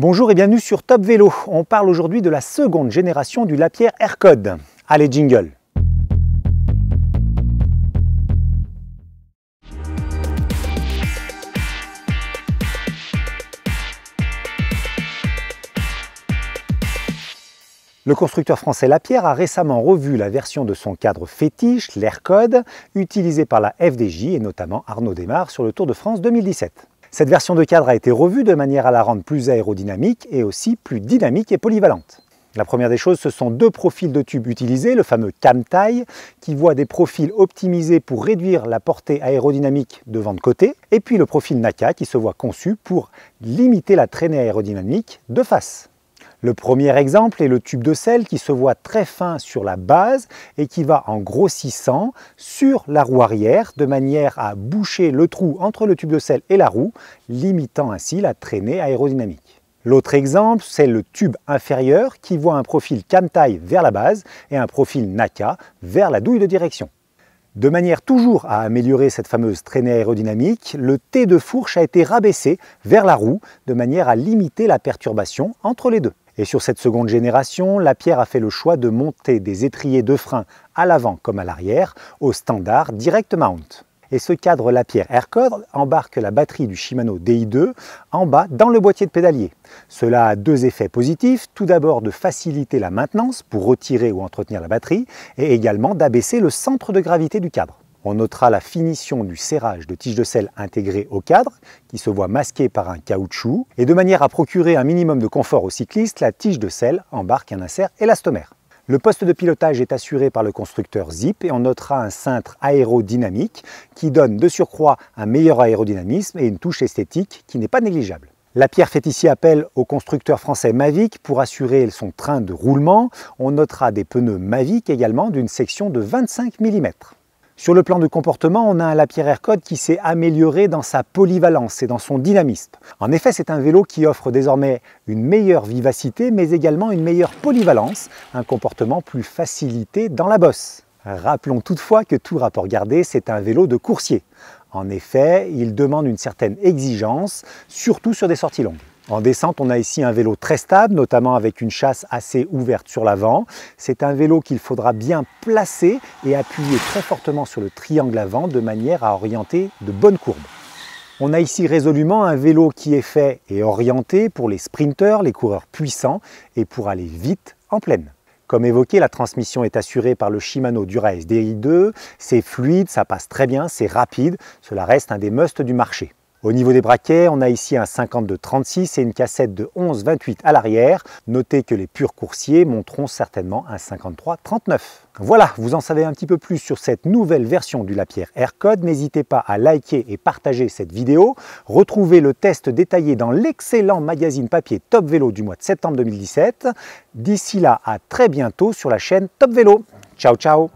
Bonjour et bienvenue sur Top Vélo. On parle aujourd'hui de la seconde génération du Lapierre Aircode. Allez, jingle Le constructeur français Lapierre a récemment revu la version de son cadre fétiche, l'Aircode, utilisé par la FDJ et notamment Arnaud Desmar sur le Tour de France 2017. Cette version de cadre a été revue de manière à la rendre plus aérodynamique et aussi plus dynamique et polyvalente. La première des choses, ce sont deux profils de tubes utilisés, le fameux cam qui voit des profils optimisés pour réduire la portée aérodynamique devant de côté, et puis le profil NACA qui se voit conçu pour limiter la traînée aérodynamique de face. Le premier exemple est le tube de sel qui se voit très fin sur la base et qui va en grossissant sur la roue arrière de manière à boucher le trou entre le tube de sel et la roue, limitant ainsi la traînée aérodynamique. L'autre exemple, c'est le tube inférieur qui voit un profil cam vers la base et un profil naka vers la douille de direction. De manière toujours à améliorer cette fameuse traînée aérodynamique, le T de fourche a été rabaissé vers la roue de manière à limiter la perturbation entre les deux. Et sur cette seconde génération, la pierre a fait le choix de monter des étriers de frein à l'avant comme à l'arrière au standard Direct Mount. Et ce cadre Lapierre Aircode embarque la batterie du Shimano DI2 en bas dans le boîtier de pédalier. Cela a deux effets positifs, tout d'abord de faciliter la maintenance pour retirer ou entretenir la batterie et également d'abaisser le centre de gravité du cadre. On notera la finition du serrage de tige de sel intégrée au cadre, qui se voit masqué par un caoutchouc. Et de manière à procurer un minimum de confort au cycliste, la tige de sel embarque un insert élastomère. Le poste de pilotage est assuré par le constructeur Zip et on notera un cintre aérodynamique qui donne de surcroît un meilleur aérodynamisme et une touche esthétique qui n'est pas négligeable. La pierre fait ici appel au constructeur français Mavic pour assurer son train de roulement. On notera des pneus Mavic également d'une section de 25 mm. Sur le plan de comportement, on a un Lapierre Aircode qui s'est amélioré dans sa polyvalence et dans son dynamisme. En effet, c'est un vélo qui offre désormais une meilleure vivacité, mais également une meilleure polyvalence, un comportement plus facilité dans la bosse. Rappelons toutefois que tout rapport gardé, c'est un vélo de coursier. En effet, il demande une certaine exigence, surtout sur des sorties longues. En descente, on a ici un vélo très stable, notamment avec une chasse assez ouverte sur l'avant. C'est un vélo qu'il faudra bien placer et appuyer très fortement sur le triangle avant de manière à orienter de bonnes courbes. On a ici résolument un vélo qui est fait et orienté pour les sprinteurs, les coureurs puissants et pour aller vite en pleine. Comme évoqué, la transmission est assurée par le Shimano Dura SDI2. C'est fluide, ça passe très bien, c'est rapide. Cela reste un des musts du marché. Au niveau des braquets, on a ici un 52-36 et une cassette de 11-28 à l'arrière. Notez que les purs coursiers monteront certainement un 53-39. Voilà, vous en savez un petit peu plus sur cette nouvelle version du Lapierre Aircode. N'hésitez pas à liker et partager cette vidéo. Retrouvez le test détaillé dans l'excellent magazine papier Top Vélo du mois de septembre 2017. D'ici là, à très bientôt sur la chaîne Top Vélo. Ciao, ciao